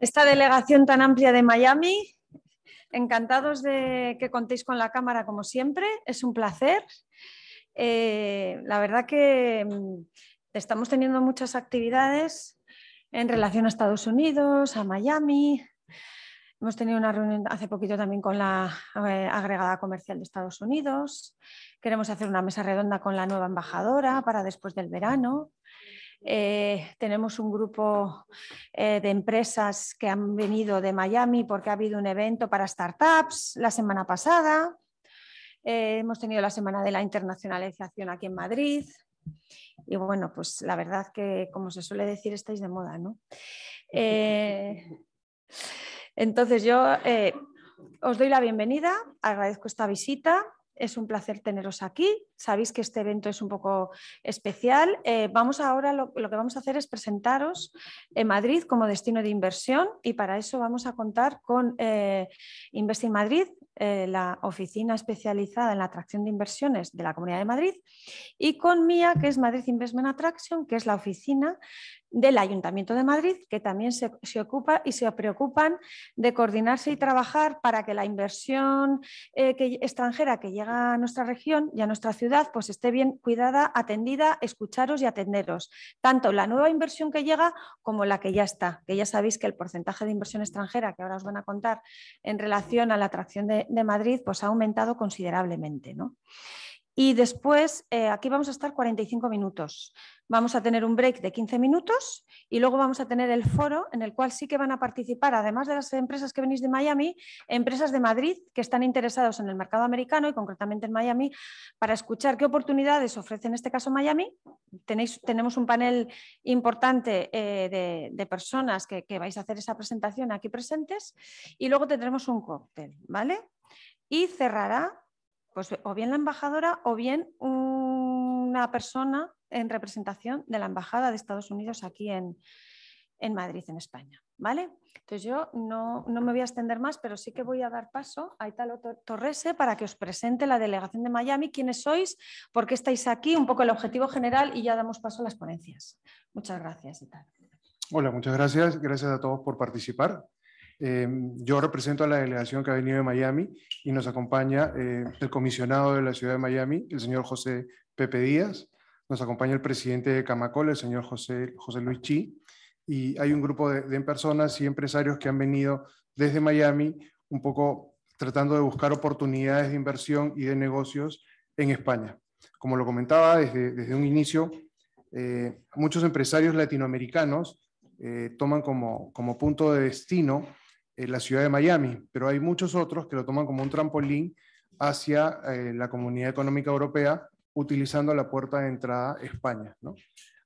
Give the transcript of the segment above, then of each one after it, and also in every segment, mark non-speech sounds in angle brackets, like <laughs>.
Esta delegación tan amplia de Miami, encantados de que contéis con la cámara como siempre, es un placer. Eh, la verdad que mm, estamos teniendo muchas actividades en relación a Estados Unidos, a Miami. Hemos tenido una reunión hace poquito también con la eh, agregada comercial de Estados Unidos. Queremos hacer una mesa redonda con la nueva embajadora para después del verano. Eh, tenemos un grupo eh, de empresas que han venido de Miami porque ha habido un evento para startups la semana pasada. Eh, hemos tenido la semana de la internacionalización aquí en Madrid. Y bueno, pues la verdad que, como se suele decir, estáis de moda, ¿no? entonces yo os doy la bienvenida, agradezco esta visita es un placer teneros aquí. Sabéis que este evento es un poco especial. Eh, vamos ahora, lo, que vamos a hacer es presentaros en eh, Madrid como destino de inversión y para eso vamos a contar con eh, Invest Madrid, eh, la oficina especializada en la atracción de inversiones de la Comunidad de Madrid, y con MIA, que es Madrid Investment Attraction, que es la oficina del Ayuntamiento de Madrid, que también se, ocupa y se preocupan de coordinarse y trabajar para que la inversión eh, que, extranjera que llega a nuestra región y a nuestra ciudad pues esté bien cuidada, atendida, escucharos y atenderos. Tanto la nueva inversión que llega como la que ya está, que ya sabéis que el porcentaje de inversión extranjera que ahora os van a contar en relación a la atracción de, Madrid pues ha aumentado considerablemente. ¿no? Y después, eh, aquí vamos a estar 45 minutos. Vamos a tener un break de 15 minutos y luego vamos a tener el foro en el cual sí que van a participar, además de las empresas que venís de Miami, empresas de Madrid que están interesados en el mercado americano y concretamente en Miami, para escuchar qué oportunidades ofrece en este caso Miami. Tenéis, tenemos un panel importante eh, de, personas que, que vais a hacer esa presentación aquí presentes y luego tendremos un cóctel, ¿vale? Y cerrará pues o bien la embajadora o bien una persona en representación de la embajada de Estados Unidos aquí en, Madrid, en España. ¿Vale? Entonces yo no, no, me voy a extender más, pero sí que voy a dar paso a Italo Torrese para que os presente la delegación de Miami, quiénes sois, por qué estáis aquí, un poco el objetivo general y ya damos paso a las ponencias. Muchas gracias, Italo. Hola, muchas gracias. Gracias a todos por participar. Em, yo represento a la delegación que ha venido de Miami y nos acompaña eh, el comisionado de la ciudad de Miami, el señor José Pepe Díaz, nos acompaña el presidente de Camacol, el señor José, José Luis Chi, y hay un grupo de, personas y empresarios que han venido desde Miami un poco tratando de buscar oportunidades de inversión y de negocios en España. Como lo comentaba desde, desde un inicio, eh, muchos empresarios latinoamericanos eh, toman como, como punto de destino la ciudad de Miami, pero hay muchos otros que lo toman como un trampolín hacia eh, la Comunidad Económica Europea, utilizando la puerta de entrada España. ¿no?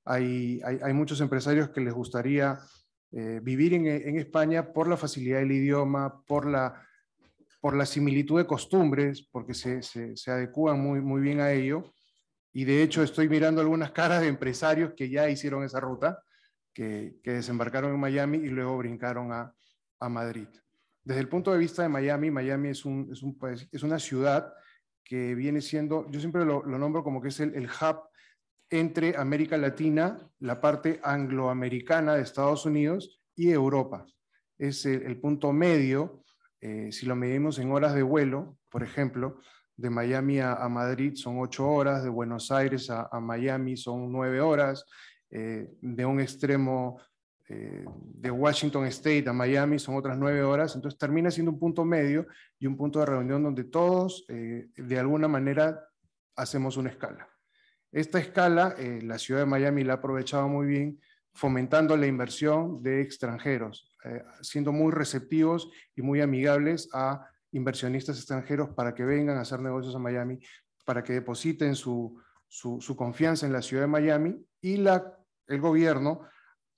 Hay, hay, hay, muchos empresarios que les gustaría eh, vivir en, en, España por la facilidad del idioma, por la, por la similitud de costumbres, porque se, se, adecúan muy, muy bien a ello. Y de hecho estoy mirando algunas caras de empresarios que ya hicieron esa ruta, que, que desembarcaron en Miami y luego brincaron a, a Madrid. Desde el punto de vista de Miami, Miami es, un, es, una ciudad que viene siendo, yo siempre lo, nombro como que es el, el hub entre América Latina, la parte angloamericana de Estados Unidos y Europa. Es el, punto medio, eh, si lo medimos en horas de vuelo, por ejemplo, de Miami a, Madrid son ocho horas, de Buenos Aires a, Miami son nueve horas, eh, de un extremo eh, de Washington State a Miami son otras nueve horas, entonces termina siendo un punto medio y un punto de reunión donde todos eh, de alguna manera hacemos una escala. Esta escala eh, la ciudad de Miami la ha aprovechado muy bien fomentando la inversión de extranjeros, siendo muy receptivos y muy amigables a inversionistas extranjeros para que vengan a hacer negocios a Miami, para que depositen su, su confianza en la ciudad de Miami y la, el gobierno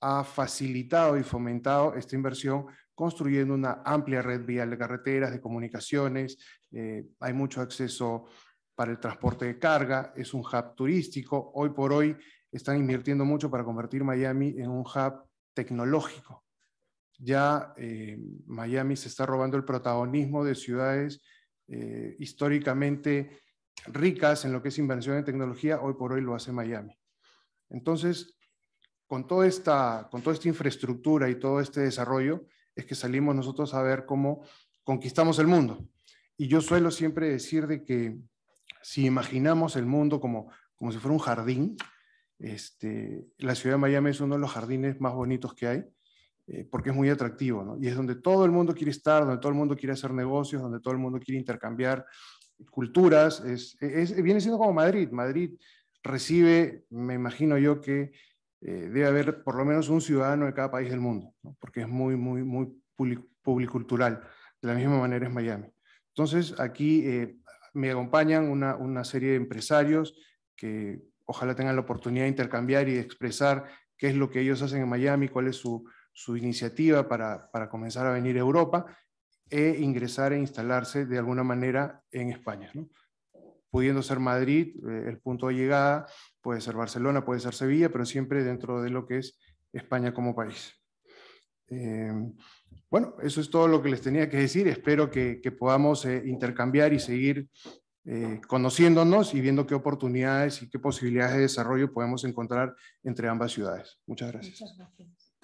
ha facilitado y fomentado esta inversión construyendo una amplia red vial de carreteras, de comunicaciones, eh, hay mucho acceso para el transporte de carga, es un hub turístico, hoy por hoy están invirtiendo mucho para convertir Miami en un hub tecnológico. Ya eh, Miami se está robando el protagonismo de ciudades eh, históricamente ricas en lo que es inversión en tecnología, hoy por hoy lo hace Miami. Entonces, con toda, esta, con toda esta infraestructura y todo este desarrollo es que salimos nosotros a ver cómo conquistamos el mundo. Y yo suelo siempre decir de que si imaginamos el mundo como, como si fuera un jardín, este, la ciudad de Miami es uno de los jardines más bonitos que hay, eh, porque es muy atractivo, ¿no? Y es donde todo el mundo quiere estar, donde todo el mundo quiere hacer negocios, donde todo el mundo quiere intercambiar culturas. viene siendo como Madrid. Madrid recibe, me imagino yo que eh, debe haber por lo menos un ciudadano de cada país del mundo, porque es muy, muy, muy publicultural. De la misma manera es Miami. Entonces, aquí eh, me acompañan una, serie de empresarios que ojalá tengan la oportunidad de intercambiar y de expresar qué es lo que ellos hacen en Miami, cuál es su, iniciativa para, comenzar a venir a Europa e ingresar e instalarse de alguna manera en España. Pudiendo ser Madrid eh, el punto de llegada, puede ser Barcelona, puede ser Sevilla, pero siempre dentro de lo que es España como país. Eh, bueno, eso es todo lo que les tenía que decir. Espero que, podamos eh, intercambiar y seguir eh, conociéndonos y viendo qué oportunidades y qué posibilidades de desarrollo podemos encontrar entre ambas ciudades. Muchas gracias. Muchas gracias.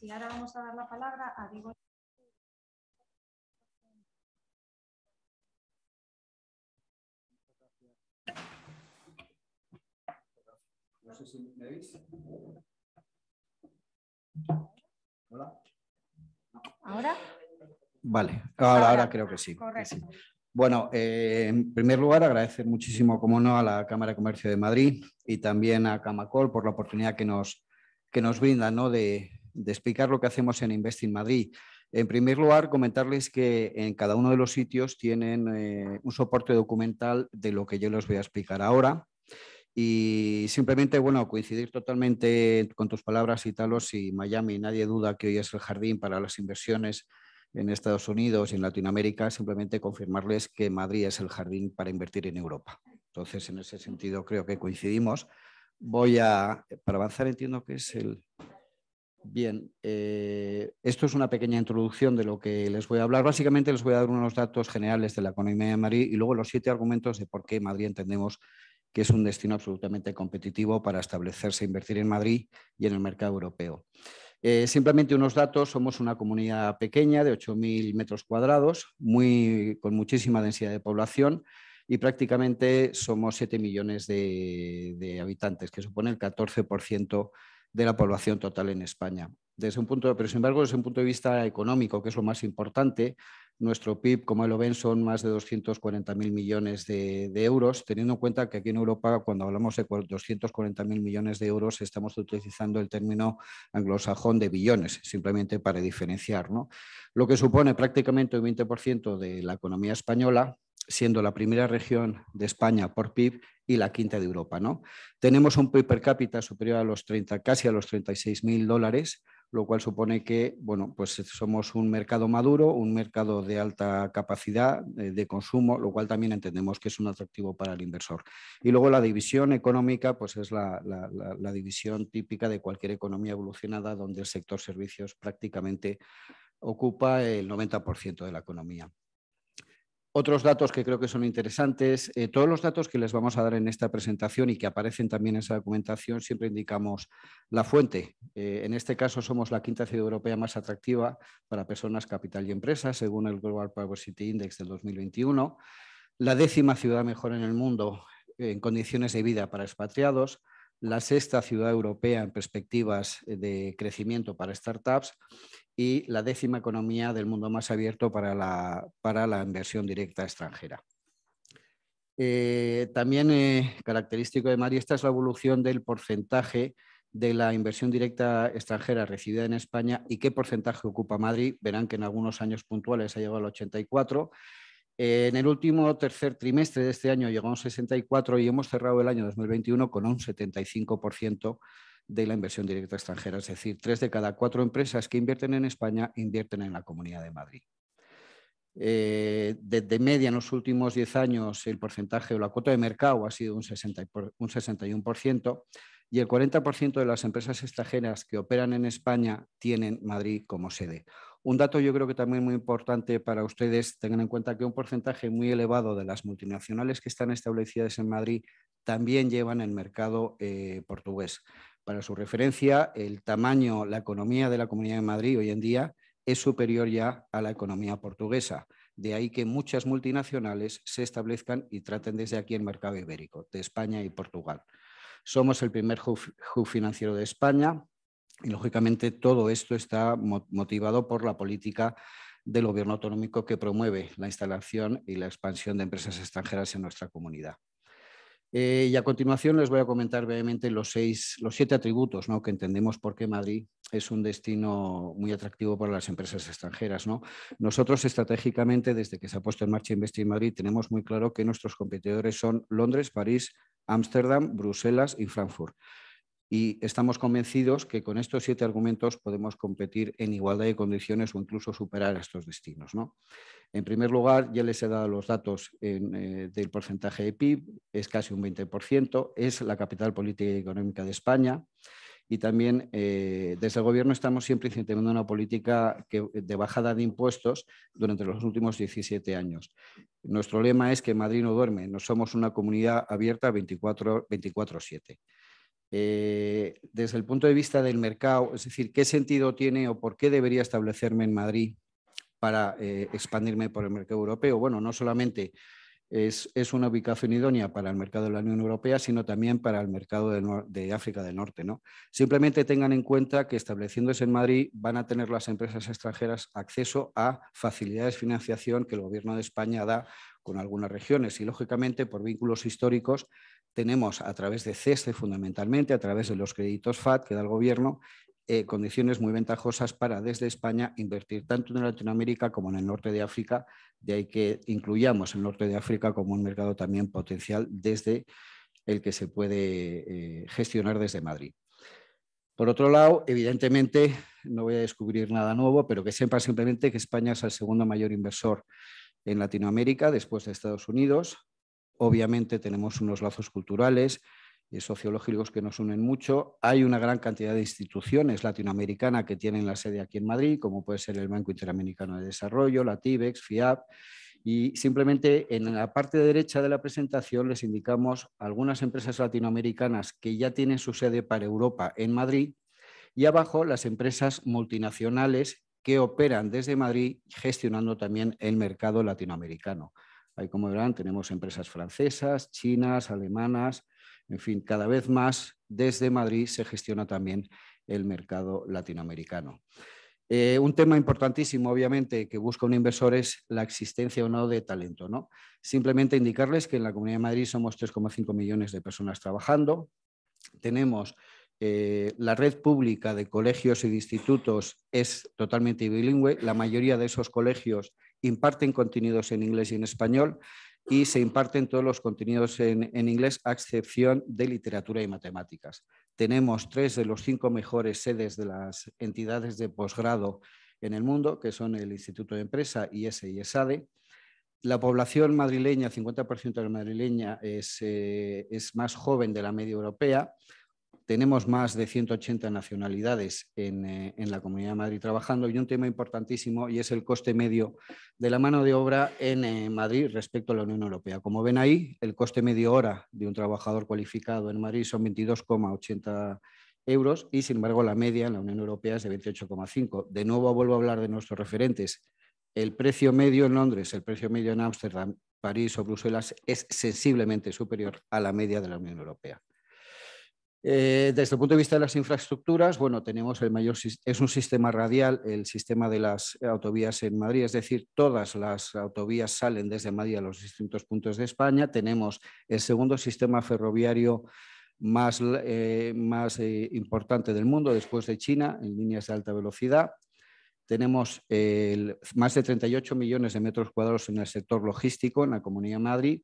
Y ahora vamos a dar la palabra a Diego. sé si me veis. Hola. ¿Ahora? Vale, ahora, creo que sí. Correcto. Bueno, eh, en primer lugar, agradecer muchísimo, como no, a la Cámara de Comercio de Madrid y también a Camacol por la oportunidad que nos, que nos brindan de, explicar lo que hacemos en Investing Madrid. En primer lugar, comentarles que en cada uno de los sitios tienen eh, un soporte documental de lo que yo les voy a explicar ahora. Y simplemente, bueno, coincidir totalmente con tus palabras, y talos y Miami, nadie duda que hoy es el jardín para las inversiones en Estados Unidos y en Latinoamérica, simplemente confirmarles que Madrid es el jardín para invertir en Europa. Entonces, en ese sentido, creo que coincidimos. Voy a, para avanzar, entiendo que es el... Bien, eh, esto es una pequeña introducción de lo que les voy a hablar. Básicamente les voy a dar unos datos generales de la economía de Madrid y luego los siete argumentos de por qué Madrid entendemos que es un destino absolutamente competitivo para establecerse e invertir en Madrid y en el mercado europeo. Eh, simplemente unos datos, somos una comunidad pequeña de 8.000 metros cuadrados, muy, con muchísima densidad de población y prácticamente somos 7 millones de habitantes, que supone el 14% de la población total en España. Desde un punto, pero sin embargo, desde un punto de vista económico, que es lo más importante, nuestro PIB, como lo ven, son más de 240.000 millones de, euros, teniendo en cuenta que aquí en Europa, cuando hablamos de 240.000 millones de euros, estamos utilizando el término anglosajón de billones, simplemente para diferenciar, Lo que supone prácticamente un 20% de la economía española, siendo la primera región de España por PIB y la quinta de Europa. ¿no? Tenemos un PIB per cápita superior a los 30, casi a los 36 mil dólares, lo cual supone que bueno, pues somos un mercado maduro, un mercado de alta capacidad eh, de consumo, lo cual también entendemos que es un atractivo para el inversor. Y luego la división económica pues es la, la división típica de cualquier economía evolucionada donde el sector servicios prácticamente ocupa el 90% de la economía. Otros datos que creo que son interesantes, eh, todos los datos que les vamos a dar en esta presentación y que aparecen también en esa documentación, siempre indicamos la fuente. Eh, en este caso somos la quinta ciudad europea más atractiva para personas, capital y empresas, según el Global Poverty Index del 2021, la décima ciudad mejor en el mundo en condiciones de vida para expatriados, la sexta ciudad europea en perspectivas eh, de crecimiento para startups y la décima economía del mundo más abierto para la, inversión directa extranjera. Eh, también eh, característico de esta es la evolución del porcentaje de la inversión directa extranjera recibida en España y qué porcentaje ocupa Madrid. Verán que en algunos años puntuales ha llegado al 84 en el último tercer trimestre de este año llegó a un 64 y hemos cerrado el año 2021 con un 75% de la inversión directa extranjera, es decir, tres de cada cuatro empresas que invierten en España invierten en la Comunidad de Madrid. Eh, de, media en los últimos 10 años el porcentaje o la cuota de mercado ha sido un 61% y el 40% de las empresas extranjeras que operan en España tienen Madrid como sede. Un dato yo creo que también muy importante para ustedes, tengan en cuenta que un porcentaje muy elevado de las multinacionales que están establecidas en Madrid también llevan el mercado eh, portugués. Para su referencia, el tamaño, la economía de la Comunidad de Madrid hoy en día es superior ya a la economía portuguesa. De ahí que muchas multinacionales se establezcan y traten desde aquí el mercado ibérico, de España y Portugal. Somos el primer hub financiero de España, y lógicamente todo esto está motivado por la política del gobierno autonómico que promueve la instalación y la expansión de empresas extranjeras en nuestra comunidad. Eh, y a continuación les voy a comentar brevemente los, siete atributos ¿no? que entendemos por qué Madrid es un destino muy atractivo para las empresas extranjeras. Nosotros estratégicamente, desde que se ha puesto en marcha Invest Madrid, tenemos muy claro que nuestros competidores son Londres, París, Ámsterdam, Bruselas y Frankfurt y estamos convencidos que con estos siete argumentos podemos competir en igualdad de condiciones o incluso superar estos destinos. ¿no? En primer lugar, ya les he dado los datos eh, del porcentaje de PIB, es casi un 20%, es la capital política y económica de España. Y también eh, desde el Gobierno estamos siempre incentivando una política de bajada de impuestos durante los últimos 17 años. Nuestro lema es que Madrid no duerme, no somos una comunidad abierta 24-7. Eh, desde el punto de vista del mercado, es decir, qué sentido tiene o por qué debería establecerme en Madrid para eh, expandirme por el mercado europeo. Bueno, no solamente es, una ubicación idónea para el mercado de la Unión Europea, sino también para el mercado de, África del Norte. Simplemente tengan en cuenta que estableciéndose en Madrid van a tener las empresas extranjeras acceso a facilidades de financiación que el Gobierno de España da con algunas regiones y, lógicamente, por vínculos históricos, tenemos a través de CESE fundamentalmente, a través de los créditos FAT que da el gobierno, eh, condiciones muy ventajosas para desde España invertir tanto en Latinoamérica como en el norte de África, de ahí que incluyamos el norte de África como un mercado también potencial desde el que se puede eh, gestionar desde Madrid. Por otro lado, evidentemente, no voy a descubrir nada nuevo, pero que sepa simplemente que España es el segundo mayor inversor en Latinoamérica después de Estados Unidos. Obviamente tenemos unos lazos culturales y eh, sociológicos que nos unen mucho. Hay una gran cantidad de instituciones latinoamericanas que tienen la sede aquí en Madrid, como puede ser el Banco Interamericano de Desarrollo, la TIBEX, FIAP. Y simplemente en la parte derecha de la presentación les indicamos algunas empresas latinoamericanas que ya tienen su sede para Europa en Madrid y abajo las empresas multinacionales que operan desde Madrid gestionando también el mercado latinoamericano. Ahí, como verán, tenemos empresas francesas, chinas, alemanas, en fin, cada vez más desde Madrid se gestiona también el mercado latinoamericano. Eh, un tema importantísimo, obviamente, que busca un inversor es la existencia o no de talento. ¿no? Simplemente indicarles que en la Comunidad de Madrid somos 3,5 millones de personas trabajando. Tenemos eh, la red pública de colegios y de institutos es totalmente bilingüe. La mayoría de esos colegios imparten contenidos en inglés y en español y se imparten todos los contenidos en, inglés a excepción de literatura y matemáticas. Tenemos tres de los cinco mejores sedes de las entidades de posgrado en el mundo, que son el Instituto de Empresa, IS e e y ESADE. E. La población madrileña, 50% de la madrileña, es, eh, es más joven de la media europea, tenemos más de 180 nacionalidades eh, en, la Comunidad de Madrid trabajando y un tema importantísimo y es el coste medio de la mano de obra en eh, Madrid respecto a la Unión Europea. Como ven ahí, el coste medio hora de un trabajador cualificado en Madrid son 22,80 euros y sin embargo la media en la Unión Europea es de 28,5. De nuevo vuelvo a hablar de nuestros referentes. El precio medio en Londres, el precio medio en Ámsterdam, París o Bruselas es sensiblemente superior a la media de la Unión Europea. Eh, desde el punto de vista de las infraestructuras, bueno, tenemos el mayor, es un sistema radial, el sistema de las autovías en Madrid, es decir, todas las autovías salen desde Madrid a los distintos puntos de España. Tenemos el segundo sistema ferroviario más, eh, eh, importante del mundo, después de China, en líneas de alta velocidad. Tenemos más de 38 millones de metros cuadrados en el sector logístico en la Comunidad de Madrid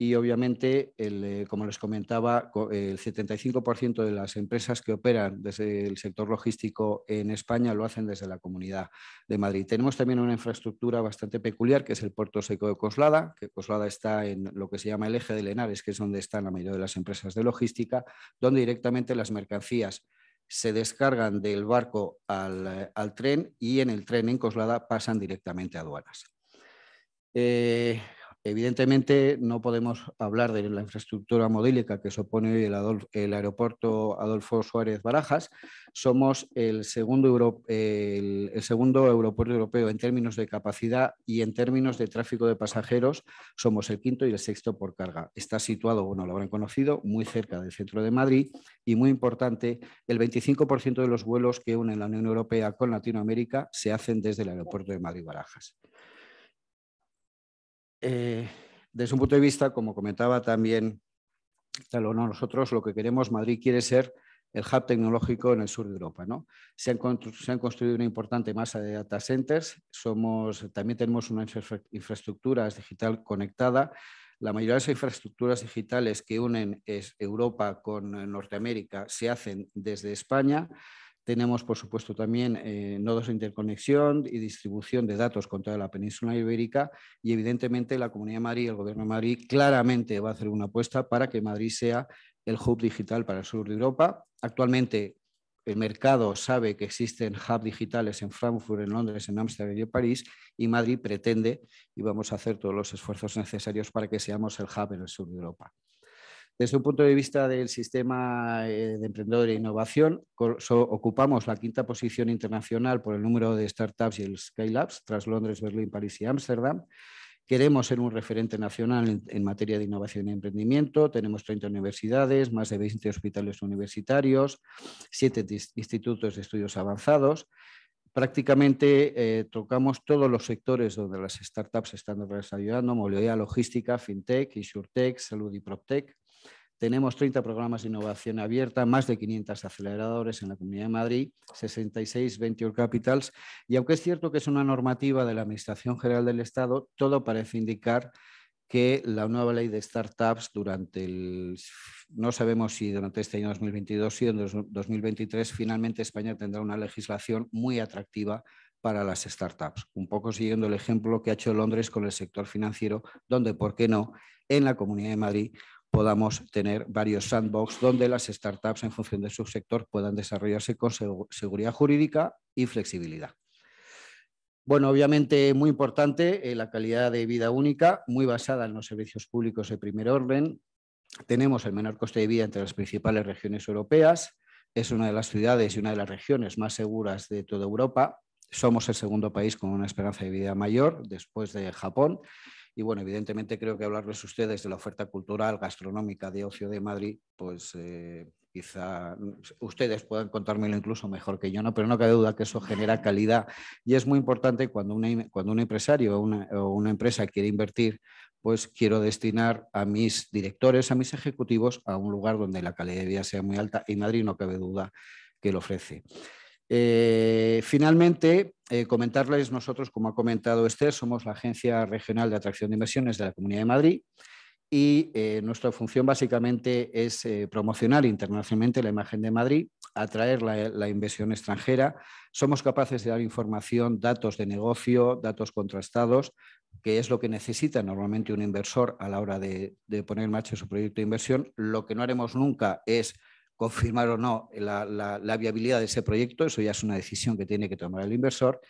y obviamente, eh, como les comentaba, el 75% de las empresas que operan desde el sector logístico en España lo hacen desde la Comunidad de Madrid. Tenemos también una infraestructura bastante peculiar, que es el puerto seco de Coslada, que Coslada está en lo que se llama el eje de Lenares, que es donde están la mayoría de las empresas de logística, donde directamente las mercancías se descargan del barco al, tren y en el tren en Coslada pasan directamente a aduanas. Eh, Evidentemente, no podemos hablar de la infraestructura modélica que supone el, el aeropuerto Adolfo Suárez Barajas. Somos el segundo, el segundo, aeropuerto europeo en términos de capacidad y en términos de tráfico de pasajeros. Somos el quinto y el sexto por carga. Está situado, bueno, lo habrán conocido, muy cerca del centro de Madrid y, muy importante, el 25% de los vuelos que unen la Unión Europea con Latinoamérica se hacen desde el aeropuerto de Madrid Barajas. Eh, desde un punto de vista, como comentaba también o ¿no? nosotros lo que queremos, Madrid quiere ser el hub tecnológico en el sur de Europa. ¿no? Se, han, construido una importante masa de data centers, somos, también tenemos una infraestructura digital conectada. La mayoría de las infraestructuras digitales que unen Europa con eh, Norteamérica se hacen desde España. Tenemos, por supuesto, también eh, nodos de interconexión y distribución de datos con toda la península ibérica y, evidentemente, la Comunidad de Madrid, el Gobierno de Madrid, claramente va a hacer una apuesta para que Madrid sea el hub digital para el sur de Europa. Actualmente, el mercado sabe que existen hubs digitales en Frankfurt, en Londres, en Ámsterdam y en París, y Madrid pretende, y vamos a hacer todos los esfuerzos necesarios para que seamos el hub en el sur de Europa. Desde un punto de vista del sistema eh, de emprendedor e innovación, ocupamos la quinta posición internacional por el número de startups y el scale tras Londres, Berlín, París y Ámsterdam. Queremos ser un referente nacional en, materia de innovación y emprendimiento. Tenemos 30 universidades, más de 20 hospitales universitarios, 7 institutos de estudios avanzados. Prácticamente eh, tocamos todos los sectores donde las startups están desarrollando, movilidad, logística, fintech, insurtech, salud y proptech. Tenemos 30 programas de innovación abierta, más de 500 aceleradores en la Comunidad de Madrid, 66 Venture Capitals y aunque es cierto que es una normativa de la Administración General del Estado, todo parece indicar que la nueva ley de startups durante el, no sabemos si durante este año 2022 y en 2023 finalmente España tendrá una legislación muy atractiva para las startups, un poco siguiendo el ejemplo que ha hecho Londres con el sector financiero, donde, ¿por qué no?, en la Comunidad de Madrid podamos tener varios sandbox donde las startups en función de su sector puedan desarrollarse con seguridad jurídica y flexibilidad. Bueno, obviamente muy importante eh, la calidad de vida única, muy basada en los servicios públicos de primer orden. Tenemos el menor coste de vida entre las principales regiones europeas. Es una de las ciudades y una de las regiones más seguras de toda Europa. Somos el segundo país con una esperanza de vida mayor después de Japón y bueno, evidentemente creo que hablarles ustedes de la oferta cultural, gastronómica de ocio de Madrid, pues eh, quizá ustedes puedan contármelo incluso mejor que yo, ¿no? pero no cabe duda que eso genera calidad y es muy importante cuando, un empresario o una empresa quiere invertir, pues quiero destinar a mis directores, a mis ejecutivos, a un lugar donde la calidad de vida sea muy alta y Madrid no cabe duda que lo ofrece. Eh, finalmente, eh, comentarles, nosotros, como ha comentado Esther, somos la Agencia Regional de Atracción de Inversiones de la Comunidad de Madrid y eh, nuestra función básicamente es promocionar internacionalmente la imagen de Madrid, atraer la, inversión extranjera. Somos capaces de dar información, datos de negocio, datos contrastados, que es lo que necesita normalmente un inversor a la hora de, poner en marcha su proyecto de inversión. Lo que no haremos nunca es confirmar o no la, viabilidad de ese proyecto, eso ya es una decisión que tiene que tomar el inversor,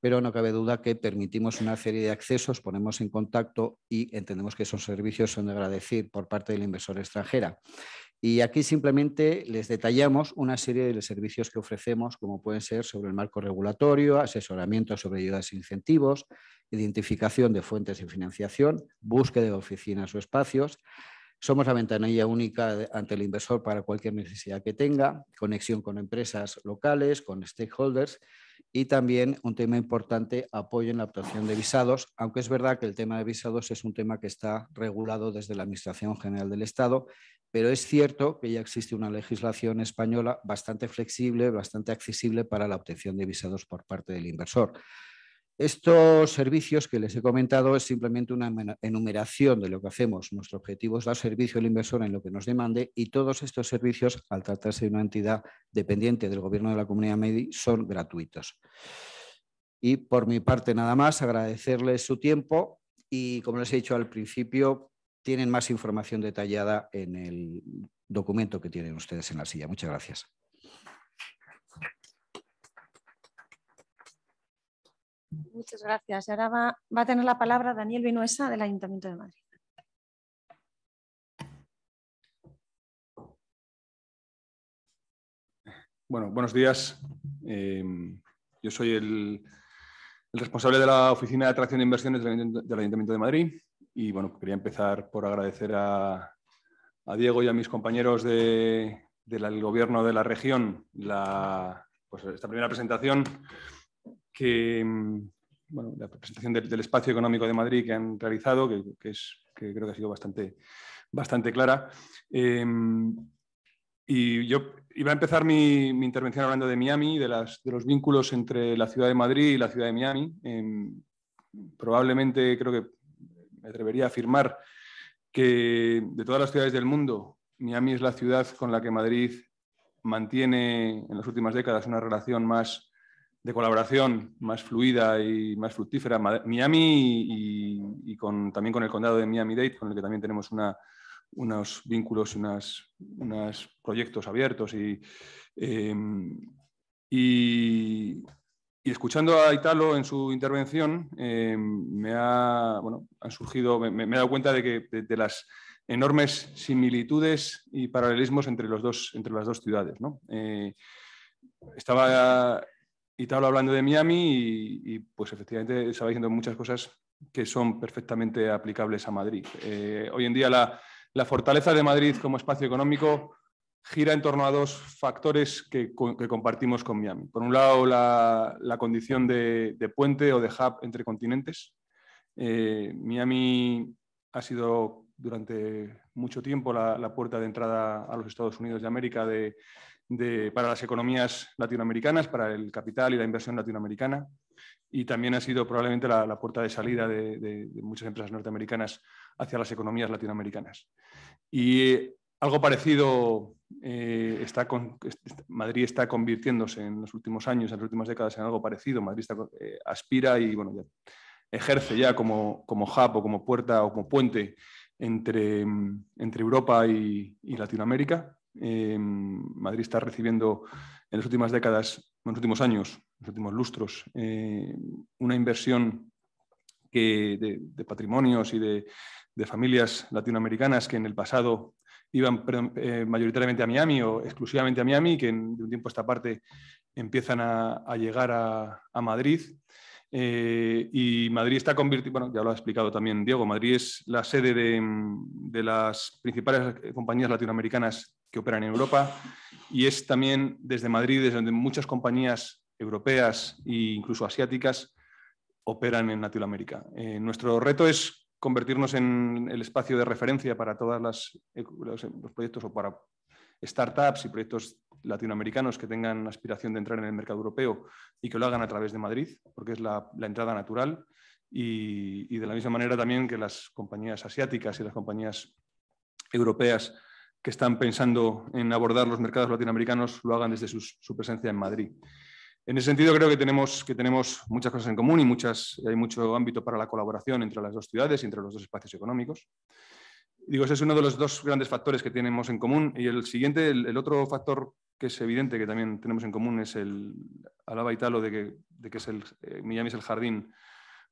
pero no cabe duda que permitimos una serie de accesos, ponemos en contacto y entendemos que esos servicios son de agradecer por parte del inversor extranjera. Y aquí simplemente les detallamos una serie de servicios que ofrecemos, como pueden ser sobre el marco regulatorio, asesoramiento sobre ayudas e incentivos, identificación de fuentes de financiación, búsqueda de oficinas o espacios, somos la ventanilla única ante el inversor para cualquier necesidad que tenga, conexión con empresas locales, con stakeholders y también un tema importante, apoyo en la obtención de visados, aunque es verdad que el tema de visados es un tema que está regulado desde la Administración General del Estado, pero es cierto que ya existe una legislación española bastante flexible, bastante accesible para la obtención de visados por parte del inversor. Estos servicios que les he comentado es simplemente una enumeración de lo que hacemos. Nuestro objetivo es dar servicio al inversor en lo que nos demande y todos estos servicios, al tratarse de una entidad dependiente del gobierno de la comunidad MEDI, son gratuitos. Y por mi parte nada más, agradecerles su tiempo y como les he dicho al principio, tienen más información detallada en el documento que tienen ustedes en la silla. Muchas gracias. Muchas gracias. Ahora va, va a tener la palabra Daniel Vinuesa del Ayuntamiento de Madrid. Bueno, buenos días. Eh, yo soy el, responsable de la Oficina de Atracción de Inversiones del, Ayuntamiento de Madrid y bueno, quería empezar por agradecer a, Diego y a mis compañeros del Gobierno de la región la, pues, esta primera presentación que, mm, la presentación del, espacio económico de Madrid que han realizado, que, es, creo que ha sido bastante, bastante clara. Em, y yo iba a empezar mi, intervención hablando de Miami, de, de los vínculos entre la ciudad de Madrid y la ciudad de Miami. Em, probablemente creo que me atrevería a afirmar que de todas las ciudades del mundo, Miami es la ciudad con la que Madrid mantiene en las últimas décadas una relación más de colaboración más fluida y más fructífera. Miami y, con, también con el condado de Miami-Dade, con el que también tenemos unos vínculos, unos proyectos abiertos. Em, y, escuchando a Italo en su intervención, em, me, ha, bueno, han surgido, me, he dado cuenta de que de, las enormes similitudes y paralelismos entre, los dos, entre las dos ciudades. ¿no? Eh, estaba y te hablando de Miami y, pues efectivamente estaba diciendo muchas cosas que son perfectamente aplicables a Madrid. Eh, hoy en día la, fortaleza de Madrid como espacio económico gira en torno a dos factores que, compartimos con Miami. Por un lado, la, condición de, puente o de hub entre continentes. Eh, Miami ha sido durante mucho tiempo la, la, puerta de entrada a los Estados Unidos de América de, para las economías latinoamericanas, para el capital y la inversión latinoamericana. Y también ha sido probablemente la, puerta de salida de, muchas empresas norteamericanas hacia las economías latinoamericanas. Y algo parecido, eh, está con, Madrid está convirtiéndose en los últimos años, en las últimas décadas, en algo parecido. Madrid eh, aspira y bueno, ejerce ya como, como hub o como puerta o como puente entre, entre Europa y Latinoamérica. Em, Madrid está recibiendo en las últimas décadas, en los últimos años, en los últimos lustros, eh, una inversión de, patrimonios y de, familias latinoamericanas que en el pasado iban eh, mayoritariamente a Miami o exclusivamente a Miami, que en, de un tiempo a esta parte empiezan a, llegar a Madrid. Eh, y Madrid está convirtiendo, bueno, ya lo ha explicado también Diego, Madrid es la sede mm, de, las principales compañías latinoamericanas que operan en Europa y es también desde Madrid, desde donde muchas compañías europeas e incluso asiáticas operan en Latinoamérica. Eh, nuestro reto es convertirnos en el espacio de referencia para todos las eh, los proyectos o para startups y proyectos latinoamericanos que tengan aspiración de entrar en el mercado europeo y que lo hagan a través de Madrid, porque es la, entrada natural. Y, de la misma manera también que las compañías asiáticas y las compañías europeas que están pensando en abordar los mercados latinoamericanos lo hagan desde su, presencia en Madrid. En ese sentido, creo que tenemos, que tenemos muchas cosas en común y hay mucho ámbito para la colaboración entre las dos ciudades y entre los dos espacios económicos. Digo, ese es uno de los dos grandes factores que tenemos en común. Y el siguiente, el, otro factor que es evidente que también tenemos en común es el, alaba Italo de que, de que es el, eh, Miami es el jardín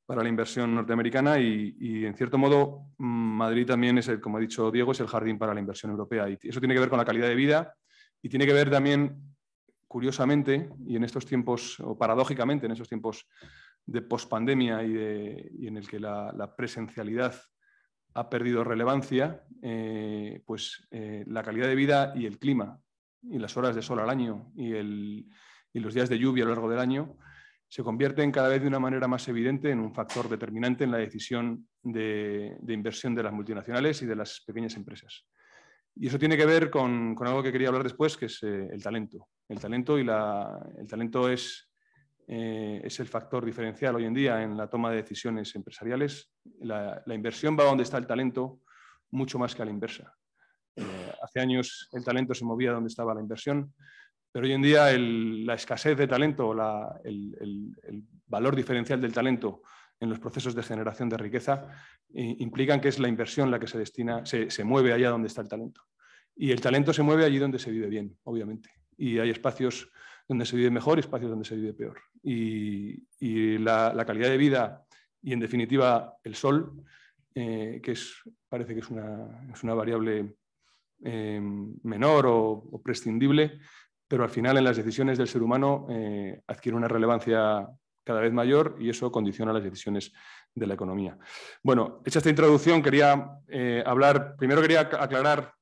para la inversión norteamericana y, en cierto modo mm, Madrid también es, el, como ha dicho Diego, es el jardín para la inversión europea. Y eso tiene que ver con la calidad de vida y tiene que ver también, curiosamente, y en estos tiempos, o paradójicamente, en estos tiempos de pospandemia y, de, y en el que la presencialidad ha perdido relevancia eh, pues, eh, la calidad de vida y el clima, y las horas de sol al año y, los días de lluvia a lo largo del año, se convierten cada vez de una manera más evidente en un factor determinante en la decisión de, inversión de las multinacionales y de las pequeñas empresas. Y eso tiene que ver con, algo que quería hablar después, que es eh, el talento. El talento, y el talento es eh, es el factor diferencial hoy en día en la toma de decisiones empresariales. La, inversión va donde está el talento mucho más que a la inversa. Eh, hace años el talento se movía donde estaba la inversión, pero hoy en día la escasez de talento, el, valor diferencial del talento en los procesos de generación de riqueza implican que es la inversión la que se destina, se, se mueve allá donde está el talento. Y el talento se mueve allí donde se vive bien, obviamente. Y hay espacios donde se vive mejor y espacios donde se vive peor. Y, la, calidad de vida y, en definitiva, el sol, eh, que es, parece que es una, es una variable eh, menor o, prescindible, pero al final en las decisiones del ser humano eh, adquiere una relevancia cada vez mayor y eso condiciona las decisiones de la economía. Bueno, hecha esta introducción, quería hablar, primero quería aclarar,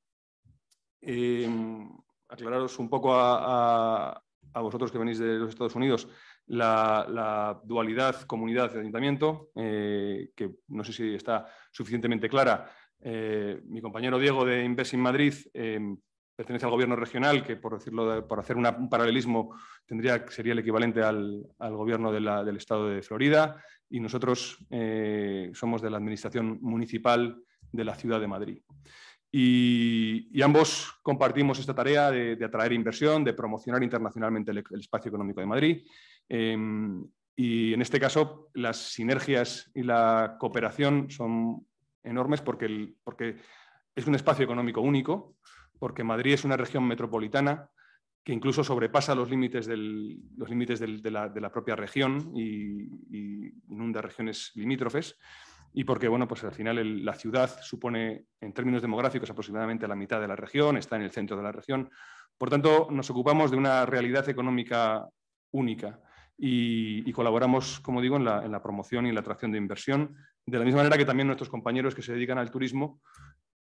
aclararos un poco a, a vosotros que venís de los Estados Unidos, la, dualidad comunidad-ayuntamiento, eh, que no sé si está suficientemente clara. Eh, mi compañero Diego de Invest in Madrid eh, pertenece al gobierno regional, que por decirlo, por hacer un paralelismo, tendría, sería el equivalente al, gobierno del estado de Florida, y nosotros somos de la administración municipal de la ciudad de Madrid. Y, ambos compartimos esta tarea de, atraer inversión, de promocionar internacionalmente el, espacio económico de Madrid. Em, y en este caso, las sinergias y la cooperación son enormes porque, porque es un espacio económico único, porque Madrid es una región metropolitana que incluso sobrepasa los límites, del, los límites de, la, propia región y, y inunda regiones limítrofes y porque, bueno, pues al final la ciudad supone en términos demográficos aproximadamente la mitad de la región, está en el centro de la región. Por tanto, nos ocupamos de una realidad económica única y, colaboramos, como digo, en la, en la promoción y la atracción de inversión, de la misma manera que también nuestros compañeros que se dedican al turismo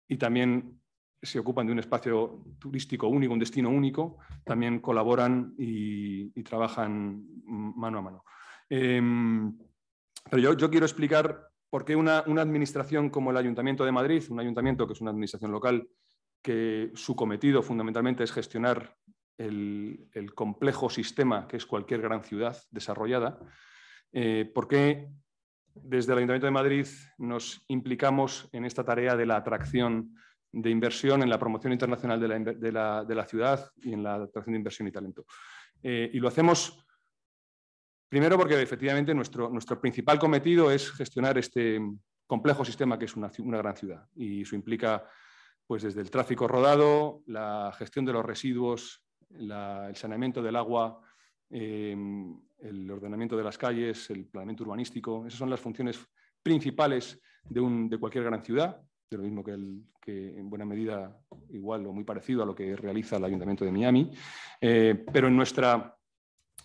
y también se ocupan de un espacio turístico único, un destino único, también colaboran y, trabajan mano a mano. Em, pero yo, yo, quiero explicar porque una, una administración como el Ayuntamiento de Madrid, un ayuntamiento que es una administración local, que su cometido fundamentalmente es gestionar el, complejo sistema que es cualquier gran ciudad desarrollada, eh, ¿por qué desde el Ayuntamiento de Madrid nos implicamos en esta tarea de la atracción de inversión, en la promoción internacional de la, ciudad y en la atracción de inversión y talento? Eh, y lo hacemos Primero porque efectivamente nuestro, nuestro principal cometido es gestionar este complejo sistema que es una, gran ciudad y eso implica pues desde el tráfico rodado, la gestión de los residuos, el saneamiento del agua, em, el ordenamiento de las calles, el planeamiento urbanístico. Esas son las funciones principales de, un, de cualquier gran ciudad, de lo mismo que, en buena medida igual o muy parecido a lo que realiza el Ayuntamiento de Miami. Eh, pero en nuestra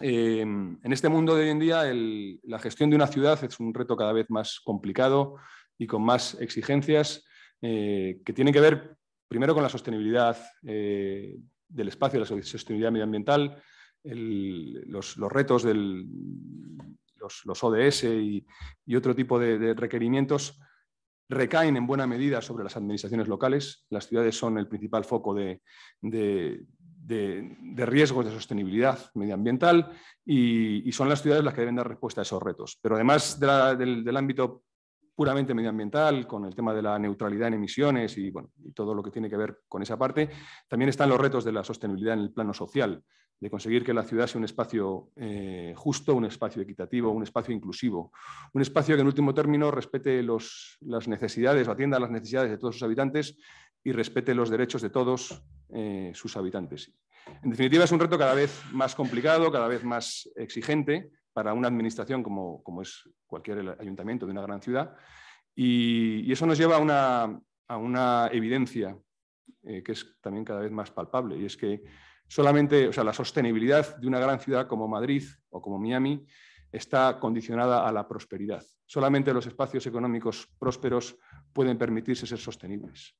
Em, en este mundo de hoy en día la gestión de una ciudad es un reto cada vez más complicado y con más exigencias eh, que tienen que ver primero con la sostenibilidad eh, del espacio, la sostenibilidad medioambiental, los, retos de los, ODS y, otro tipo de, requerimientos recaen en buena medida sobre las administraciones locales. Las ciudades son el principal foco de, de, de, riesgos de sostenibilidad medioambiental y, son las ciudades las que deben dar respuesta a esos retos. Pero además del, ámbito puramente medioambiental, con el tema de la neutralidad en emisiones y, bueno, todo lo que tiene que ver con esa parte, también están los retos de la sostenibilidad en el plano social, de conseguir que la ciudad sea un espacio eh, justo, un espacio equitativo, un espacio inclusivo, un espacio que en último término respete las necesidades, o atienda las necesidades de todos sus habitantes y respete los derechos de todos eh, sus habitantes. En definitiva, es un reto cada vez más complicado, cada vez más exigente para una administración como, es cualquier ayuntamiento de una gran ciudad. Y, eso nos lleva a una, evidencia eh, que es también cada vez más palpable, y es que solamente sea, la sostenibilidad de una gran ciudad como Madrid o como Miami está condicionada a la prosperidad. Solamente los espacios económicos prósperos pueden permitirse ser sostenibles.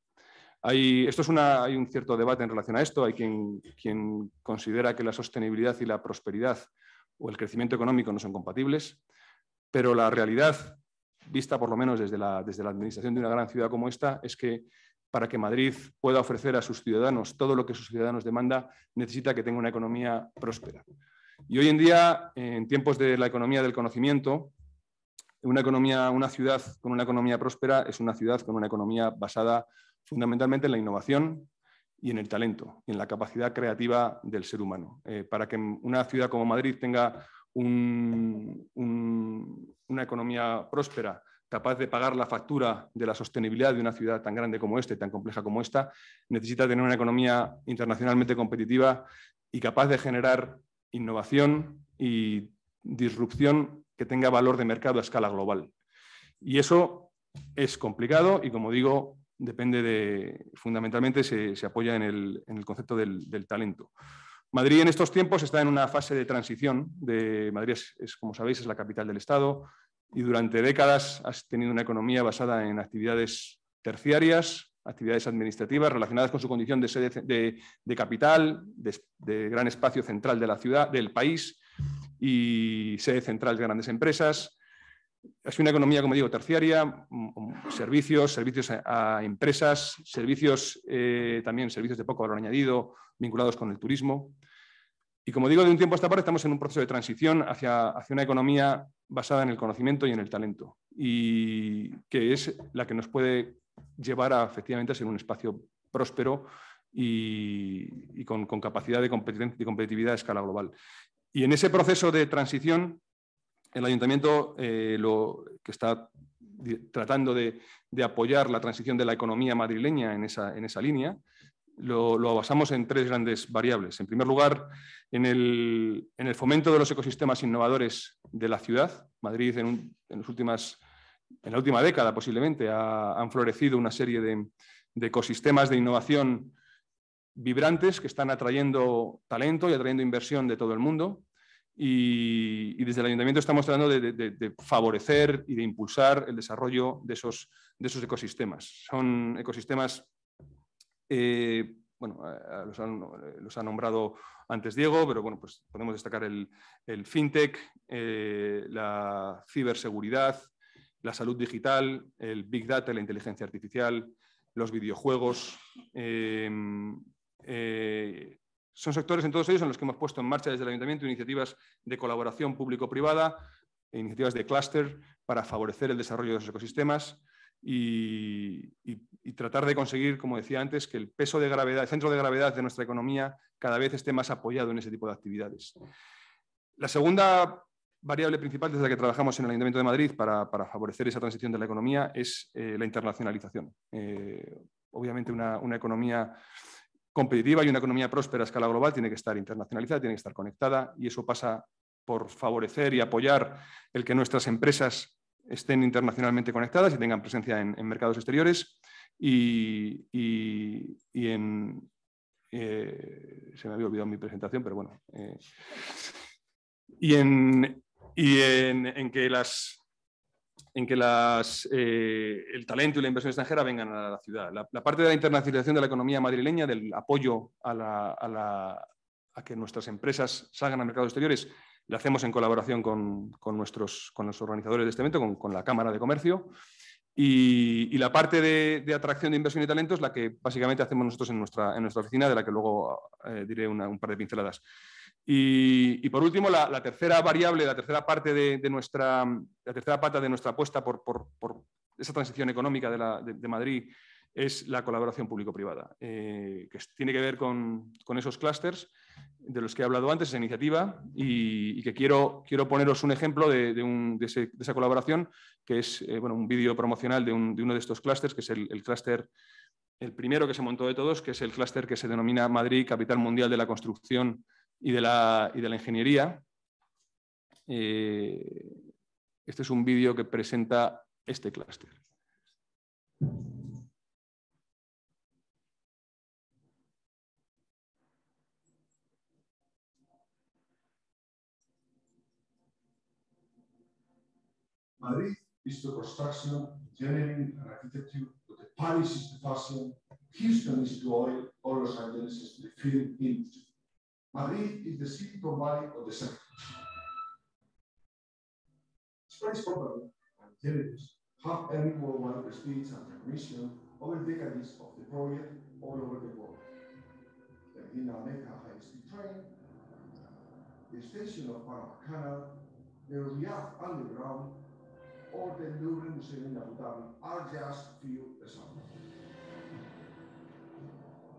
Hay, esto es una, hay un cierto debate en relación a esto. Hay quien, quien considera que la sostenibilidad y la prosperidad o el crecimiento económico no son compatibles, pero la realidad, vista por lo menos desde la, desde la administración de una gran ciudad como esta, es que para que Madrid pueda ofrecer a sus ciudadanos todo lo que sus ciudadanos demanda, necesita que tenga una economía próspera. Y hoy en día, en tiempos de la economía del conocimiento, una, economía, una ciudad con una economía próspera es una ciudad con una economía basada fundamentalmente en la innovación y en el talento, y en la capacidad creativa del ser humano. Eh, para que una ciudad como Madrid tenga una economía próspera, capaz de pagar la factura de la sostenibilidad de una ciudad tan grande como esta y tan compleja como esta, necesita tener una economía internacionalmente competitiva y capaz de generar innovación y disrupción que tenga valor de mercado a escala global. Y eso es complicado y, como digo, depende de, fundamentalmente se, apoya en el, concepto del, talento. Madrid en estos tiempos está en una fase de transición. De, Madrid, es, como sabéis, es la capital del Estado y durante décadas ha tenido una economía basada en actividades terciarias, actividades administrativas relacionadas con su condición de sede de, capital, de, de gran espacio central de la ciudad, del país y sede central de grandes empresas es una economía, como digo, terciaria, mm, mm, servicios, servicios a, empresas, servicios eh, también, servicios de poco valor añadido, vinculados con el turismo. Y como digo, de un tiempo a esta parte estamos en un proceso de transición hacia, hacia una economía basada en el conocimiento y en el talento, y que es la que nos puede llevar a efectivamente a ser un espacio próspero y, con, capacidad de, competencia de competitividad a escala global. Y en ese proceso de transición el ayuntamiento eh, lo, que está tratando de, apoyar la transición de la economía madrileña en esa, línea, lo, basamos en tres grandes variables. En primer lugar, en el, fomento de los ecosistemas innovadores de la ciudad. Madrid en, últimas, en la última década posiblemente ha, han florecido una serie de, de, ecosistemas de innovación vibrantes que están atrayendo talento y atrayendo inversión de todo el mundo. Y, desde el ayuntamiento estamos tratando de, favorecer y de impulsar el desarrollo de esos, de esos ecosistemas. Son ecosistemas, eh, bueno, los, ha nombrado antes Diego, pero bueno, pues podemos destacar el, fintech, eh, la ciberseguridad, la salud digital, el big data, la inteligencia artificial, los videojuegos, eh, son sectores en todos ellos en los que hemos puesto en marcha desde el Ayuntamiento iniciativas de colaboración público-privada, e iniciativas de clúster para favorecer el desarrollo de los ecosistemas y, tratar de conseguir, como decía antes, que el peso de gravedad, el centro de gravedad de nuestra economía cada vez esté más apoyado en ese tipo de actividades. La segunda variable principal desde la que trabajamos en el Ayuntamiento de Madrid para, favorecer esa transición de la economía es eh, la internacionalización. Eh, obviamente una, una economía competitiva y una economía próspera a escala global tiene que estar internacionalizada, tiene que estar conectada y eso pasa por favorecer y apoyar el que nuestras empresas estén internacionalmente conectadas y tengan presencia en, mercados exteriores y, en... Eh, se me había olvidado mi presentación, pero bueno. Eh, y en que las en que eh, el talento y la inversión extranjera vengan a la ciudad. La, parte de la internacionalización de la economía madrileña, del apoyo a, que nuestras empresas salgan a mercados exteriores, la hacemos en colaboración con, nuestros, los organizadores de este evento, con, la Cámara de Comercio. Y, la parte de, atracción de inversión y talento es la que básicamente hacemos nosotros en nuestra, oficina, de la que luego eh, diré un par de pinceladas. Y, por último, la, tercera variable, la tercera parte de, nuestra, la tercera pata de nuestra apuesta por, esa transición económica de, Madrid es la colaboración público-privada, eh, que tiene que ver con, esos clústeres de los que he hablado antes, esa iniciativa, y, que quiero, quiero, poneros un ejemplo de, esa colaboración, que es eh, bueno, un vídeo promocional de, uno de estos clústeres, que es el, el clúster, el primero que se montó de todos, que es el clúster que se denomina Madrid, capital mundial de la construcción y de la, y de la ingeniería. Eh, este es un vídeo que presenta este clúster. Madrid is the construction, engineering, and architecture, but the Paris is the fashion, Houston is the oil, or Los Angeles is the film industry. Madrid is the of body of the center. Spanish companies and territories have earned worldwide prestige and recognition over decades of the project all over the world. The Vina Neca High Speed Train, the station of Panama Canal, the Riyadh Underground, or the Louvre Museum in Abu Dhabi are just few examples.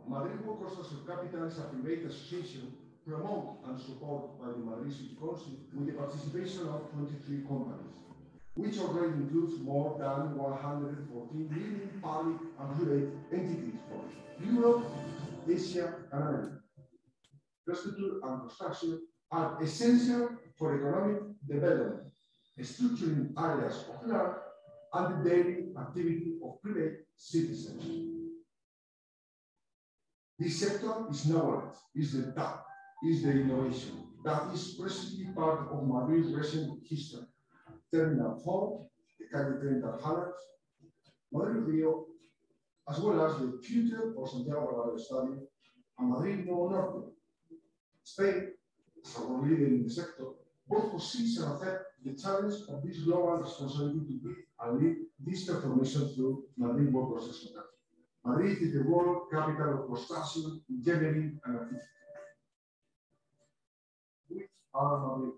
Madrid Workers' Capital is a private association promoted and supported by the Madrid City Council with the participation of 23 companies, which already includes more than 114 leading public and private entities from Europe, Asia, and America. Infrastructure and construction are essential for economic development, structuring areas of land, and the daily activity of private citizens. This sector is knowledge, is the top is the innovation that is presently part of Madrid's recent history. Terminal 4, the Calle 30 Madrid Rio, as well as the future of Santiago Bernabéu Stadium and Madrid Nuevo Norte. Spain, as our leader in the sector, both foresees and accepts the challenge of this global responsibility to be and lead this transformation through Madrid Workers' Society. Madrid is the world capital of construction, engineering, and architecture. Ahora lo abrimos.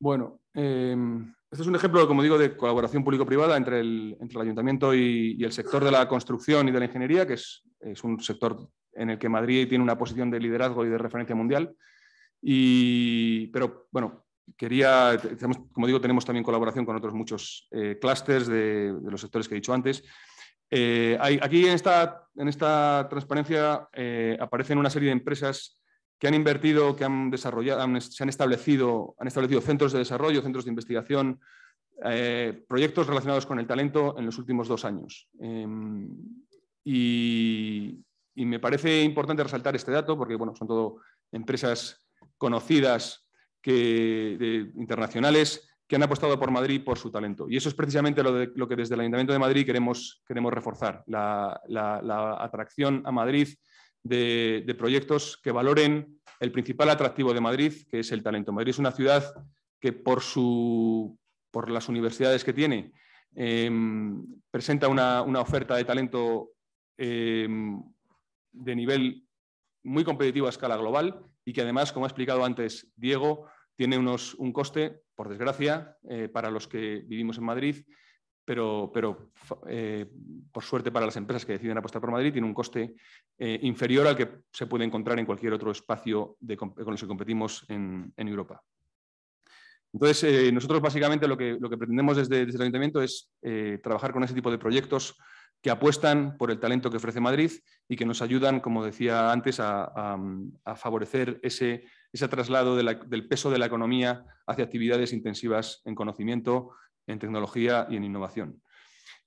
Bueno, eh, este es un ejemplo, como digo, de colaboración público-privada entre el, ayuntamiento y, el sector de la construcción y de la ingeniería, que es, un sector en el que Madrid tiene una posición de liderazgo y de referencia mundial. pero bueno, quería, como digo, tenemos también colaboración con otros muchos eh, clústeres de, los sectores que he dicho antes. Eh, aquí en esta, transparencia eh, aparecen una serie de empresas que han invertido, que han desarrollado, se han establecido, han establecido centros de desarrollo, centros de investigación, eh, proyectos relacionados con el talento en los últimos dos años. Em, y, me parece importante resaltar este dato porque bueno, son todo empresas conocidas que, internacionales que han apostado por Madrid por su talento. Y eso es precisamente lo, que desde el Ayuntamiento de Madrid queremos, queremos reforzar, la atracción a Madrid de, proyectos que valoren el principal atractivo de Madrid, que es el talento. Madrid es una ciudad que por, las universidades que tiene em, presenta una, oferta de talento em, de nivel muy competitivo a escala global y que además, como ha explicado antes Diego, tiene un coste, por desgracia, eh, para los que vivimos en Madrid, pero, eh, por suerte para las empresas que deciden apostar por Madrid, tiene un coste eh, inferior al que se puede encontrar en cualquier otro espacio con el que competimos en, Europa. Entonces, eh, nosotros básicamente lo que, pretendemos desde, desde, el Ayuntamiento es trabajar con ese tipo de proyectos que apuestan por el talento que ofrece Madrid y que nos ayudan, como decía antes, a, favorecer ese, traslado del peso de la economía hacia actividades intensivas en conocimiento, en tecnología y en innovación.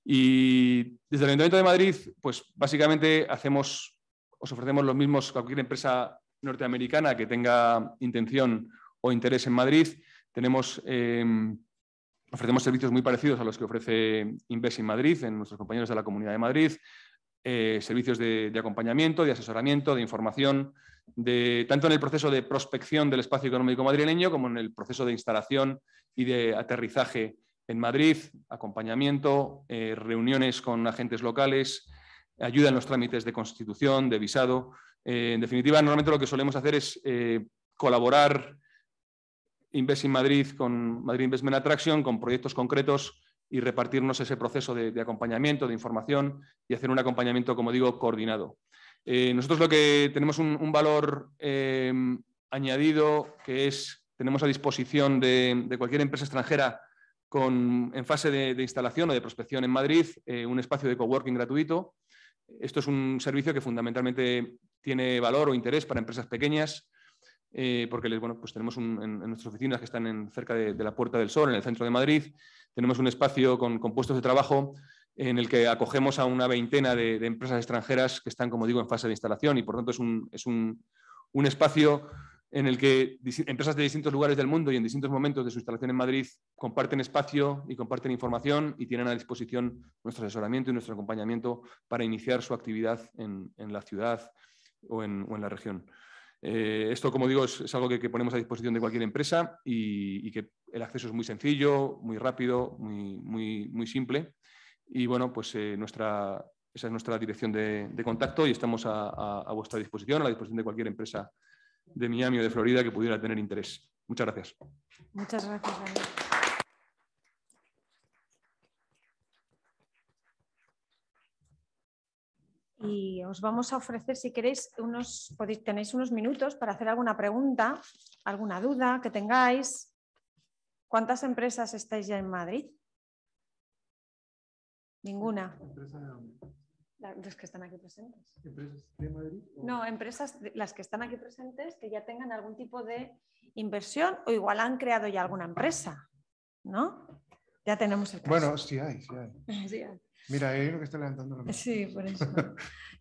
Y desde el Ayuntamiento de Madrid, pues básicamente hacemos, os ofrecemos los mismos cualquier empresa norteamericana que tenga intención o interés en Madrid. Tenemos, em, ofrecemos servicios muy parecidos a los que ofrece Invest in Madrid, en nuestros compañeros de la Comunidad de Madrid, eh, servicios de, acompañamiento, de asesoramiento, de información, de, tanto en el proceso de prospección del espacio económico madrileño como en el proceso de instalación y de aterrizaje en Madrid, acompañamiento, eh, reuniones con agentes locales, ayuda en los trámites de constitución, de visado. Eh, en definitiva, normalmente lo que solemos hacer es eh, colaborar Invest in Madrid con Madrid Investment Attraction, con proyectos concretos y repartirnos ese proceso de, acompañamiento, de información y hacer un acompañamiento, como digo, coordinado. nosotros lo que tenemos un, valor añadido que es, tenemos a disposición de cualquier empresa extranjera en fase de, instalación o de prospección en Madrid, eh, un espacio de coworking gratuito. Esto es un servicio que fundamentalmente tiene valor o interés para empresas pequeñas, eh, porque les, bueno, pues tenemos en, nuestras oficinas que están en, cerca de, la Puerta del Sol, en el centro de Madrid, tenemos un espacio con, puestos de trabajo en el que acogemos a una veintena de, de, empresas extranjeras que están, como digo, en fase de instalación y, por tanto, es un, es un, un espacio en el que empresas de distintos lugares del mundo y en distintos momentos de su instalación en Madrid comparten espacio y comparten información y tienen a disposición nuestro asesoramiento y nuestro acompañamiento para iniciar su actividad en, la ciudad o en, la región. Eh, esto, como digo, es, algo que, ponemos a disposición de cualquier empresa y, que el acceso es muy sencillo, muy rápido, muy, muy, simple. Y bueno, pues eh, esa es nuestra dirección de, contacto y estamos a vuestra disposición, a la disposición de cualquier empresa de Miami o de Florida que pudiera tener interés. Muchas gracias. Muchas gracias. Daniel. Y os vamos a ofrecer, si queréis, unos, podéis, tenéis unos minutos para hacer alguna pregunta, alguna duda que tengáis. ¿Cuántas empresas estáis ya en Madrid? Ninguna las que están aquí presentes. ¿Empresas No, empresas, las que están aquí presentes, que ya tengan algún tipo de inversión o igual han creado ya alguna empresa, ¿no? Ya tenemos el caso. Bueno, sí hay, sí hay. <laughs> Mira, ahí lo que está levantando la mano. Sí, por eso. <laughs>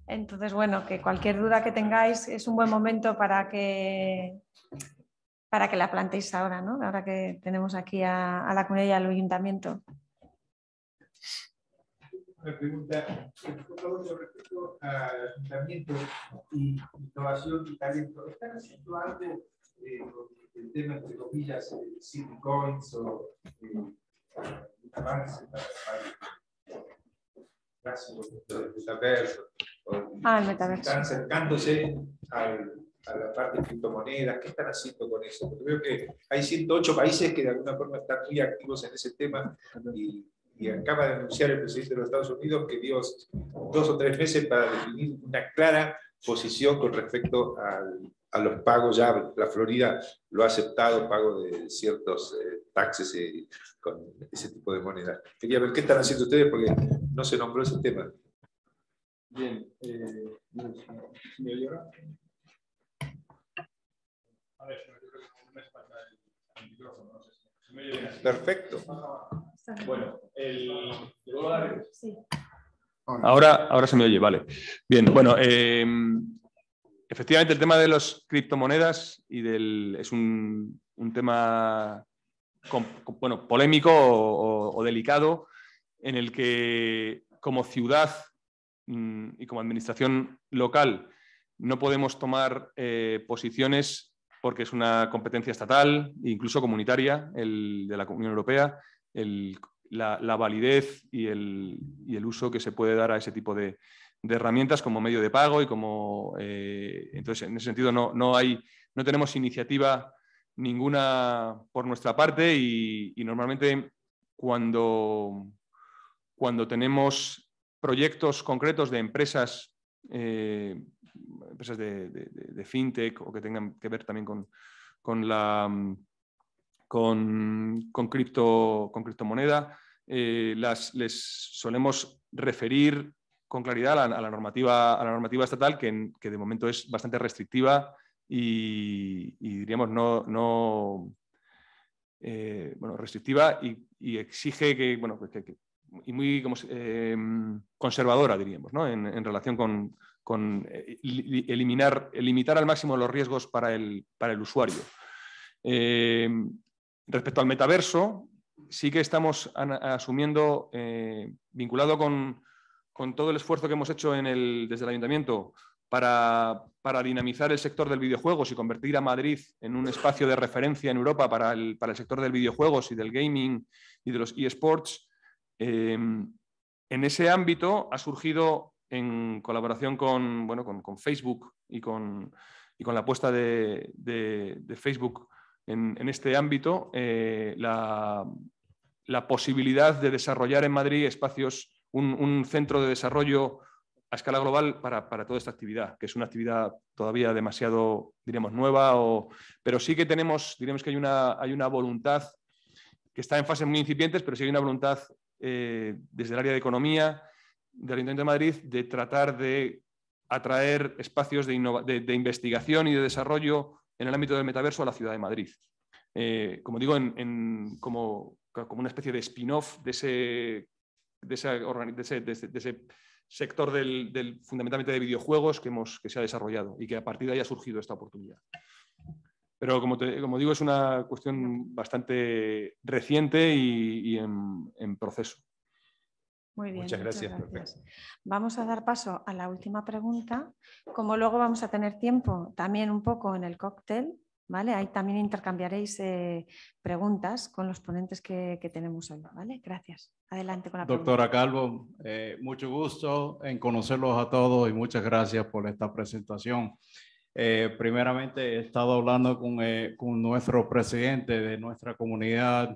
Entonces, bueno, que cualquier duda que tengáis es un buen momento para que, para que la planteéis ahora, ¿no? Ahora que tenemos aquí a, a la comunidad y al ayuntamiento pregunta. Por favor, respecto al ayuntamiento y innovación y talento, ¿están haciendo algo eh, el tema, entre comillas, eh, coins o eh, avance ah, el metaverso? Están acercándose a la parte de criptomonedas, ¿qué están haciendo con eso? Porque veo que hay 108 países que de alguna forma están muy activos en ese tema y y acaba de anunciar el presidente de los Estados Unidos que dio dos o tres meses para definir una clara posición con respecto a los pagos. Ya la Florida lo ha aceptado, pago de ciertos eh, taxes con ese tipo de moneda. Quería ver qué están haciendo ustedes porque no se nombró ese tema. Bien. Eh, ¿Me A ver, micrófono. Perfecto. Bueno, el... Ahora, ahora se me oye, vale. Bien, bueno, em, efectivamente el tema de las criptomonedas y del, es un, tema bueno, polémico o, delicado en el que como ciudad mm, y como administración local no podemos tomar eh, posiciones porque es una competencia estatal e incluso comunitaria el, de la Unión Europea la, validez y el, uso que se puede dar a ese tipo de, herramientas como medio de pago y como... Eh, entonces, en ese sentido, no, no, hay, no tenemos iniciativa ninguna por nuestra parte y, normalmente cuando, cuando tenemos proyectos concretos de empresas, eh, empresas de, fintech o que tengan que ver también con, la, mm, con, con, cripto, con criptomoneda. Eh, les solemos referir con claridad a la, normativa, a la normativa estatal, que, que, de momento es bastante restrictiva y, diríamos no, no eh, bueno, restrictiva y, exige que, bueno, pues y muy eh, conservadora, diríamos, en, relación con, con eliminar, limitar al máximo los riesgos para el, para el usuario. Respecto al metaverso, sí que estamos asumiendo, eh, vinculado con, todo el esfuerzo que hemos hecho en el, desde el ayuntamiento para, dinamizar el sector del videojuegos y convertir a Madrid en un espacio de referencia en Europa para el, para el sector del videojuegos y del gaming y de los eSports. Eh, en ese ámbito ha surgido, en colaboración con, bueno, con, Facebook y con, con la apuesta de Facebook, en, este ámbito eh, la, posibilidad de desarrollar en Madrid espacios, un, centro de desarrollo a escala global para, toda esta actividad, que es una actividad todavía demasiado, diremos, nueva, o, pero sí que tenemos, diremos que hay una, hay una voluntad que está en fases muy incipientes, pero sí hay una voluntad eh, desde el área de economía del Ayuntamiento de Madrid de tratar de atraer espacios de, de investigación y de desarrollo en el ámbito del metaverso a la ciudad de Madrid. Eh, como digo, como, una especie de spin-off de ese, sector del, fundamentalmente de videojuegos que, hemos, que se ha desarrollado y que a partir de ahí ha surgido esta oportunidad. Pero como, digo, es una cuestión bastante reciente y, en proceso muchas gracias, Vamos a dar paso a la última pregunta. Como luego vamos a tener tiempo también un poco en el cóctel, ¿vale? Ahí también intercambiaréis eh, preguntas con los ponentes que, tenemos hoy, ¿vale? Gracias. Adelante con la Doctora Calvo, eh, mucho gusto en conocerlos a todos y muchas gracias por esta presentación. Eh, primeramente, he estado hablando con, con nuestro presidente de nuestra comunidad,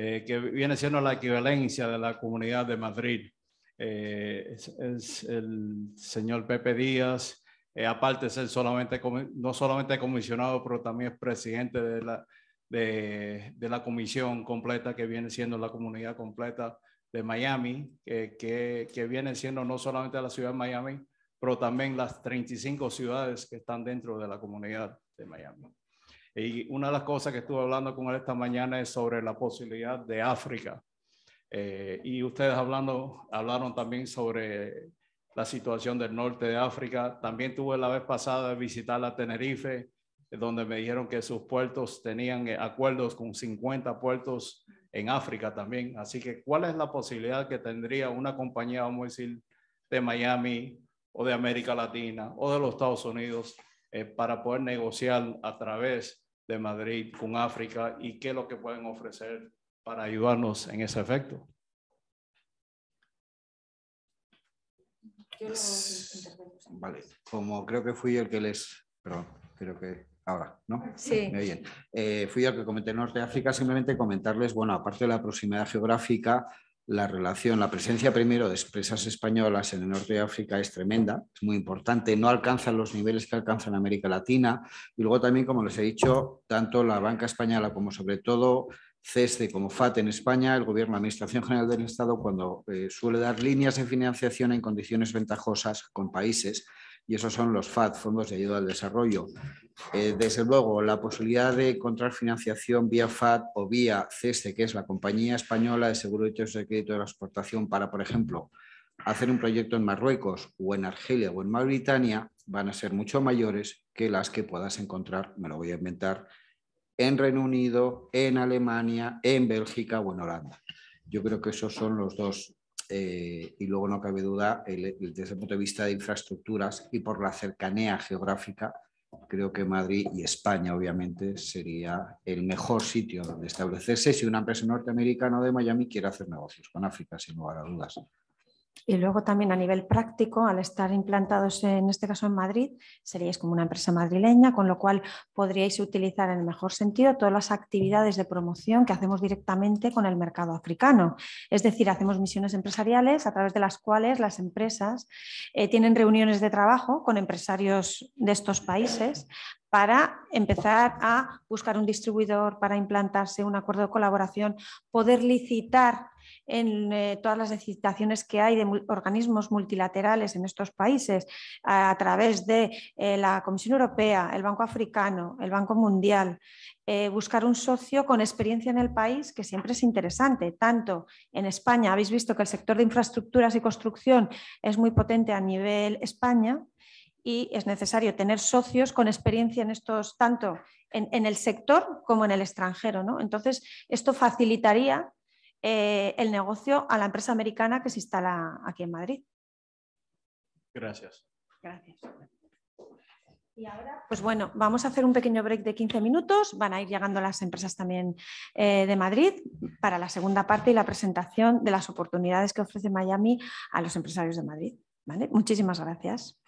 eh, que viene siendo la equivalencia de la Comunidad de Madrid. Eh, es, el señor Pepe Díaz, eh, aparte de ser no solamente comisionado, pero también es presidente de la, comisión completa que viene siendo la comunidad completa de Miami, que, que viene siendo no solamente la ciudad de Miami, pero también las 35 ciudades que están dentro de la comunidad de Miami. Y una de las cosas que estuve hablando con él esta mañana es sobre la posibilidad de África. Eh, y ustedes hablando, hablaron también sobre la situación del norte de África. También tuve la vez pasada de visitar la Tenerife, donde me dijeron que sus puertos tenían eh, acuerdos con 50 puertos en África también. Así que, ¿cuál es la posibilidad que tendría una compañía, vamos a decir, de Miami o de América Latina o de los Estados Unidos eh, para poder negociar a través de Madrid con África y qué es lo que pueden ofrecer para ayudarnos en ese efecto. Vale, como creo que fui el que les... Perdón, creo que ahora, ¿no? Sí. Muy bien. Eh, fui el que comenté Norte de África, simplemente comentarles, bueno, aparte de la proximidad geográfica, la relación, la presencia primero de empresas españolas en el norte de África es tremenda, es muy importante, no alcanzan los niveles que alcanzan América Latina y luego también, como les he dicho, tanto la banca española como sobre todo CESTE como FAT en España, el Gobierno, la Administración General del Estado, cuando eh, suele dar líneas de financiación en condiciones ventajosas con países, y esos son los FAD, Fondos de Ayuda al Desarrollo. Eh, desde luego, la posibilidad de encontrar financiación vía FAD o vía CESE, que es la Compañía Española de Seguro de Crédito de Crédito de la Exportación, para, por ejemplo, hacer un proyecto en Marruecos o en Argelia o en Mauritania, van a ser mucho mayores que las que puedas encontrar, me lo voy a inventar, en Reino Unido, en Alemania, en Bélgica o en Holanda. Yo creo que esos son los dos eh, y luego no cabe duda, desde el punto de vista de infraestructuras y por la cercanía geográfica, creo que Madrid y España, obviamente, sería el mejor sitio donde establecerse si una empresa norteamericana de Miami quiere hacer negocios con África, sin lugar a dudas. Y luego también a nivel práctico, al estar implantados en este caso en Madrid, seríais como una empresa madrileña, con lo cual podríais utilizar en el mejor sentido todas las actividades de promoción que hacemos directamente con el mercado africano. Es decir, hacemos misiones empresariales a través de las cuales las empresas eh, tienen reuniones de trabajo con empresarios de estos países para empezar a buscar un distribuidor, para implantarse un acuerdo de colaboración, poder licitar en eh, todas las licitaciones que hay de organismos multilaterales en estos países a, través de eh, la Comisión Europea, el Banco Africano, el Banco Mundial. Eh, buscar un socio con experiencia en el país, que siempre es interesante. Tanto en España, habéis visto que el sector de infraestructuras y construcción es muy potente a nivel España, y es necesario tener socios con experiencia en estos, tanto en, en el sector como en el extranjero. ¿no? Entonces, esto facilitaría eh, el negocio a la empresa americana que se instala aquí en Madrid. Gracias. Gracias. Y ahora, pues bueno, vamos a hacer un pequeño break de 15 minutos. Van a ir llegando las empresas también eh, de Madrid para la segunda parte y la presentación de las oportunidades que ofrece Miami a los empresarios de Madrid. ¿Vale? Muchísimas gracias.